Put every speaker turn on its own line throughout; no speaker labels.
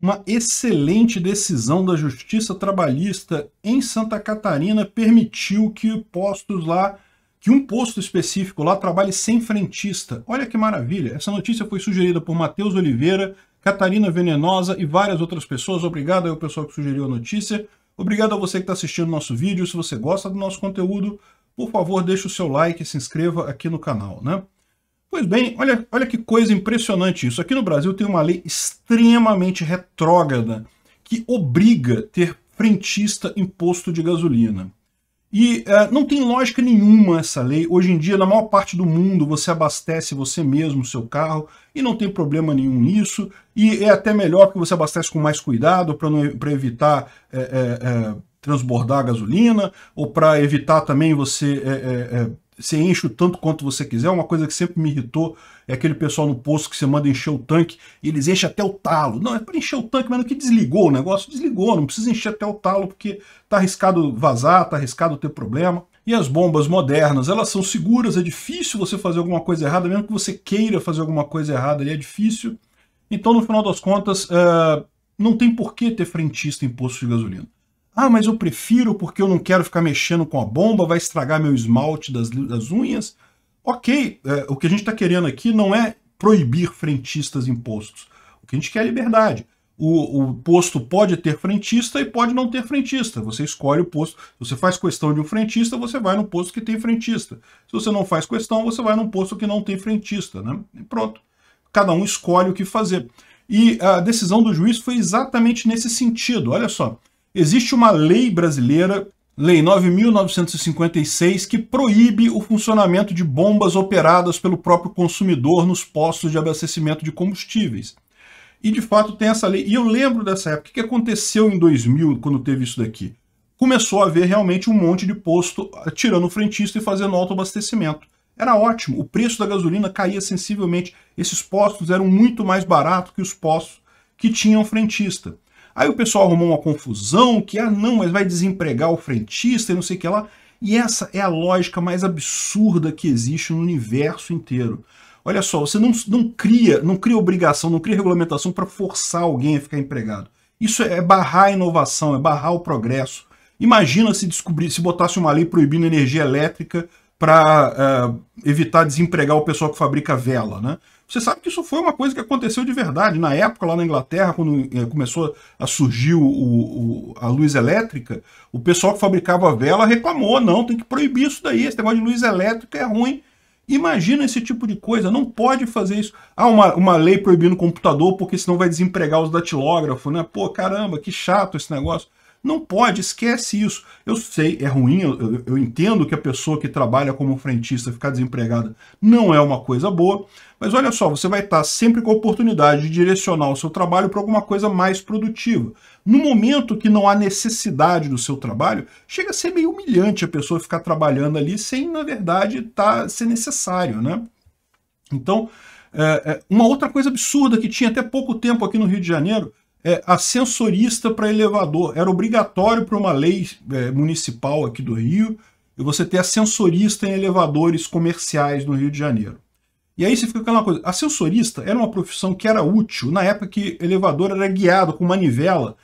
uma excelente decisão da Justiça Trabalhista em Santa Catarina permitiu que postos lá, que um posto específico lá trabalhe sem frentista. Olha que maravilha! Essa notícia foi sugerida por Matheus Oliveira, Catarina Venenosa e várias outras pessoas. Obrigado ao pessoal que sugeriu a notícia. Obrigado a você que está assistindo nosso vídeo. Se você gosta do nosso conteúdo, por favor, deixe o seu like e se inscreva aqui no canal, né? Pois bem, olha, olha que coisa impressionante isso. Aqui no Brasil tem uma lei extremamente retrógrada que obriga ter frentista imposto de gasolina. E é, não tem lógica nenhuma essa lei. Hoje em dia, na maior parte do mundo, você abastece você mesmo o seu carro e não tem problema nenhum nisso. E é até melhor porque você abastece com mais cuidado para evitar é, é, é, transbordar a gasolina ou para evitar também você é, é, você enche o tanto quanto você quiser. Uma coisa que sempre me irritou é aquele pessoal no posto que você manda encher o tanque e eles enchem até o talo. Não, é para encher o tanque, mas não que desligou o negócio, desligou. Não precisa encher até o talo porque tá arriscado vazar, tá arriscado ter problema. E as bombas modernas, elas são seguras, é difícil você fazer alguma coisa errada, mesmo que você queira fazer alguma coisa errada, ali é difícil. Então, no final das contas, uh, não tem por que ter frentista em posto de gasolina. Ah, mas eu prefiro porque eu não quero ficar mexendo com a bomba, vai estragar meu esmalte das, das unhas. Ok, é, o que a gente está querendo aqui não é proibir frentistas impostos. O que a gente quer é liberdade. O, o, posto pode ter frentista e pode não ter frentista. Você escolhe o posto. Se você faz questão de um frentista, você vai no posto que tem frentista. Se você não faz questão, você vai no posto que não tem frentista. Né? E pronto. Cada um escolhe o que fazer. E a decisão do juiz foi exatamente nesse sentido. Olha só, existe uma lei brasileira, Lei 9.956, que proíbe o funcionamento de bombas operadas pelo próprio consumidor nos postos de abastecimento de combustíveis. E de fato tem essa lei. E eu lembro dessa época. O que aconteceu em 2000, quando teve isso daqui? Começou a haver realmente um monte de posto tirando o frentista e fazendo autoabastecimento. Era ótimo. O preço da gasolina caía sensivelmente. Esses postos eram muito mais baratos que os postos que tinham frentista. Aí o pessoal arrumou uma confusão que, ah, não, mas vai desempregar o frentista e não sei o que lá. E essa é a lógica mais absurda que existe no universo inteiro. Olha só, você não, não cria, não cria obrigação, não cria regulamentação para forçar alguém a ficar empregado. Isso é, é barrar a inovação, é barrar o progresso. Imagina se descobrir, se botasse uma lei proibindo energia elétrica para uh, eh, evitar desempregar o pessoal que fabrica vela, né? Você sabe que isso foi uma coisa que aconteceu de verdade. Na época, lá na Inglaterra, quando eh, começou a surgir o, o, a luz elétrica, o pessoal que fabricava vela reclamou: não, tem que proibir isso daí, esse negócio de luz elétrica é ruim. Imagina esse tipo de coisa, não pode fazer isso. Ah, uma, uma lei proibindo computador porque senão vai desempregar os datilógrafos, né? Pô, caramba, que chato esse negócio. Não pode, esquece isso. Eu sei, é ruim, eu, eu entendo que a pessoa que trabalha como frentista ficar desempregada não é uma coisa boa, mas olha só, você vai estar sempre com a oportunidade de direcionar o seu trabalho para alguma coisa mais produtiva. No momento que não há necessidade do seu trabalho, chega a ser meio humilhante a pessoa ficar trabalhando ali sem, na verdade, tá, ser necessário, né? Então, é, é uma outra coisa absurda que tinha até pouco tempo aqui no Rio de Janeiro é, ascensorista para elevador. Era obrigatório para uma lei é, municipal aqui do Rio e você ter ascensorista em elevadores comerciais no Rio de Janeiro. E aí você fica com aquela coisa, ascensorista era uma profissão que era útil na época que elevador era guiado com manivela.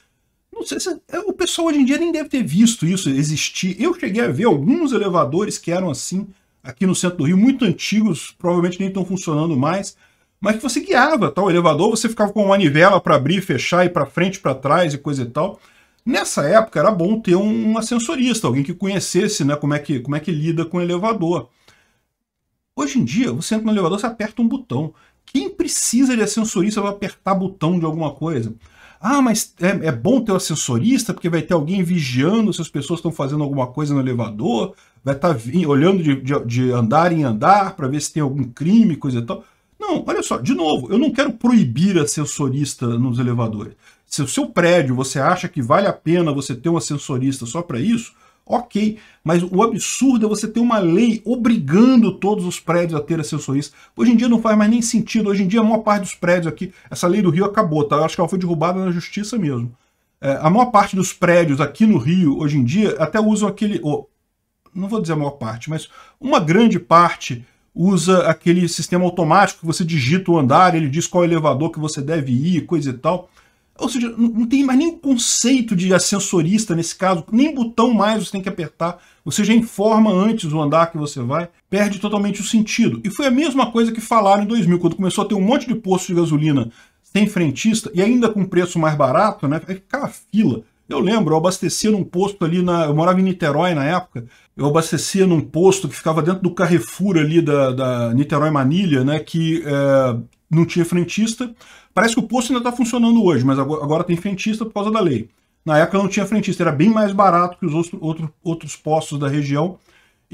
Não sei se, é, o pessoal hoje em dia nem deve ter visto isso existir. Eu cheguei a ver alguns elevadores que eram assim aqui no centro do Rio, muito antigos, provavelmente nem estão funcionando mais, mas que você guiava, tá? O elevador você ficava com uma manivela para abrir, fechar e para frente, para trás e coisa e tal. Nessa época era bom ter um ascensorista, alguém que conhecesse, né, como é que como é que lida com o elevador. Hoje em dia, você entra no elevador, você aperta um botão. Quem precisa de ascensorista para apertar botão de alguma coisa? Ah, mas é, é bom ter o um ascensorista porque vai ter alguém vigiando se as pessoas estão fazendo alguma coisa no elevador, vai estar tá olhando de, de, de andar em andar para ver se tem algum crime, coisa e tal. Não, olha só, de novo, eu não quero proibir ascensorista nos elevadores. Se o seu prédio você acha que vale a pena você ter um ascensorista só para isso, ok. Mas o absurdo é você ter uma lei obrigando todos os prédios a ter ascensorista. Hoje em dia não faz mais nem sentido. Hoje em dia a maior parte dos prédios aqui, essa lei do Rio acabou, tá? Eu acho que ela foi derrubada na justiça mesmo. É, a maior parte dos prédios aqui no Rio, hoje em dia, até usam aquele. Oh, não vou dizer a maior parte, mas uma grande parte usa aquele sistema automático que você digita o andar, ele diz qual elevador que você deve ir, coisa e tal. Ou seja, não tem mais nenhum conceito de ascensorista nesse caso, nem botão mais você tem que apertar. Você já informa antes o andar que você vai, perde totalmente o sentido. E foi a mesma coisa que falaram em 2000, quando começou a ter um monte de posto de gasolina sem frentista e ainda com preço mais barato, né? Vai ficar a fila eu lembro, eu abastecia num posto ali, na, eu morava em Niterói na época, eu abastecia num posto que ficava dentro do Carrefour ali da, da Niterói Manilha, né, que é, não tinha frentista. Parece que o posto ainda está funcionando hoje, mas agora, agora, tem frentista por causa da lei. Na época não tinha frentista, era bem mais barato que os outros, outros postos da região,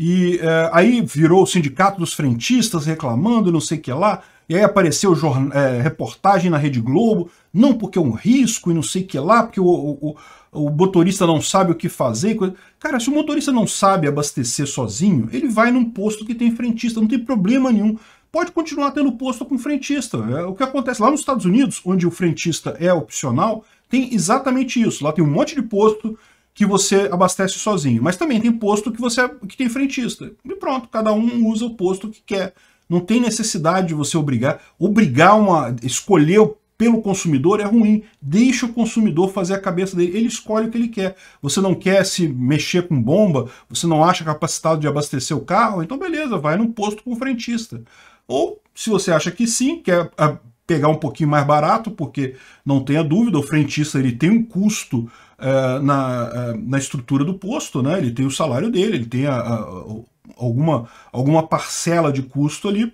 e é, aí virou o sindicato dos frentistas reclamando, não sei o que lá. E aí apareceu é, reportagem na Rede Globo, não porque é um risco e não sei o que lá, porque o, o, o, o motorista não sabe o que fazer. Coisa... Cara, se o motorista não sabe abastecer sozinho, ele vai num posto que tem frentista, não tem problema nenhum. Pode continuar tendo posto com frentista. É o que acontece lá nos Estados Unidos, onde o frentista é opcional, tem exatamente isso. Lá tem um monte de posto que você abastece sozinho. Mas também tem posto que você que tem frentista. E pronto, cada um usa o posto que quer. Não tem necessidade de você obrigar, obrigar uma escolher pelo consumidor é ruim. Deixa o consumidor fazer a cabeça dele. Ele escolhe o que ele quer. Você não quer se mexer com bomba, você não acha capacitado de abastecer o carro, então beleza, vai num posto com o frentista. Ou se você acha que sim, quer ah, pegar um pouquinho mais barato, porque não tenha dúvida, o frentista ele tem um custo uh, na, uh, na estrutura do posto, né? ele tem o salário dele, ele tem a, a, alguma, alguma parcela de custo ali,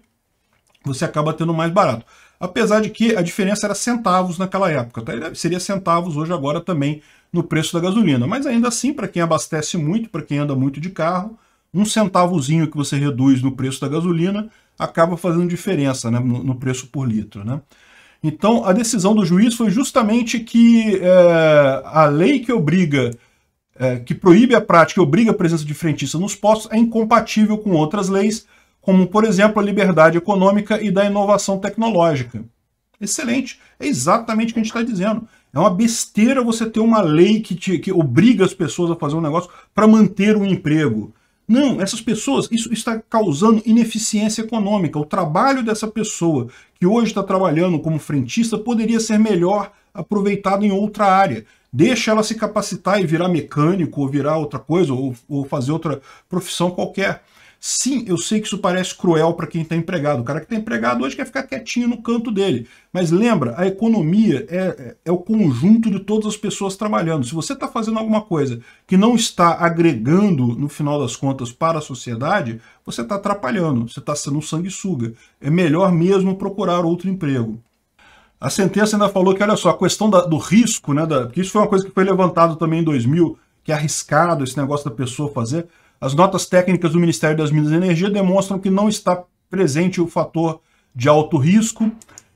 você acaba tendo mais barato. Apesar de que a diferença era centavos naquela época, tá? seria centavos hoje agora também no preço da gasolina. Mas ainda assim, para quem abastece muito, para quem anda muito de carro, um centavozinho que você reduz no preço da gasolina acaba fazendo diferença né, no, no, preço por litro. Né? Então, a decisão do juiz foi justamente que é, a lei que obriga, é, que proíbe a prática, obriga a presença de frentista nos postos, é incompatível com outras leis, como, por exemplo, a liberdade econômica e da inovação tecnológica. Excelente, é exatamente o que a gente está dizendo. É uma besteira você ter uma lei que, te, que obriga as pessoas a fazer um negócio para manter um emprego. Não, essas pessoas, isso está causando ineficiência econômica. O trabalho dessa pessoa que hoje está trabalhando como frentista poderia ser melhor aproveitado em outra área. Deixa ela se capacitar e virar mecânico, ou virar outra coisa, ou, ou fazer outra profissão qualquer. Sim, eu sei que isso parece cruel para quem está empregado. O cara que está empregado hoje quer ficar quietinho no canto dele. Mas lembra, a economia é, é, é o conjunto de todas as pessoas trabalhando. Se você está fazendo alguma coisa que não está agregando, no final das contas, para a sociedade, você está atrapalhando, você está sendo um sanguessuga. É melhor mesmo procurar outro emprego. A sentença ainda falou que, olha só, a questão da, do risco, né, da, porque isso foi uma coisa que foi levantada também em 2000, que é arriscado esse negócio da pessoa fazer. As notas técnicas do Ministério das Minas e Energia demonstram que não está presente o fator de alto risco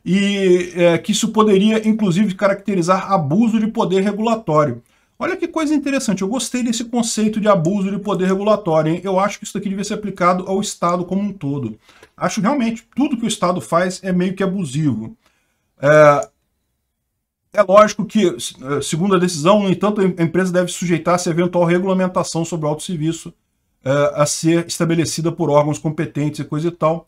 e é, que isso poderia, inclusive, caracterizar abuso de poder regulatório. Olha que coisa interessante, eu gostei desse conceito de abuso de poder regulatório. Hein? Eu acho que isso aqui devia ser aplicado ao Estado como um todo. Acho realmente tudo que o Estado faz é meio que abusivo. É, é lógico que, é, segundo a decisão, no entanto, a empresa deve sujeitar-se a eventual regulamentação sobre o autosserviço uh, a ser estabelecida por órgãos competentes e coisa e tal.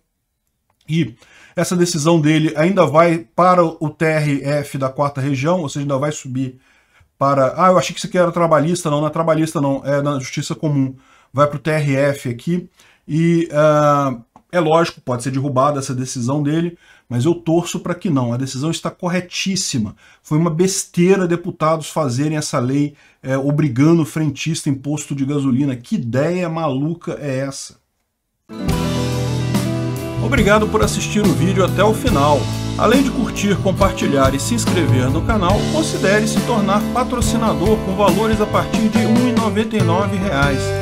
E essa decisão dele ainda vai para o TRF da quarta região, ou seja, ainda vai subir para. Ah, eu achei que isso aqui era trabalhista, não, não é trabalhista, não, é na justiça comum. Vai para o TRF aqui e uh, é lógico, pode ser derrubada essa decisão dele, mas eu torço para que não. A decisão está corretíssima. Foi uma besteira deputados fazerem essa lei é, obrigando o frentista imposto de gasolina. Que ideia maluca é essa? Obrigado por assistir o vídeo até o final. Além de curtir, compartilhar e se inscrever no canal, considere se tornar patrocinador com valores a partir de R$ 1,99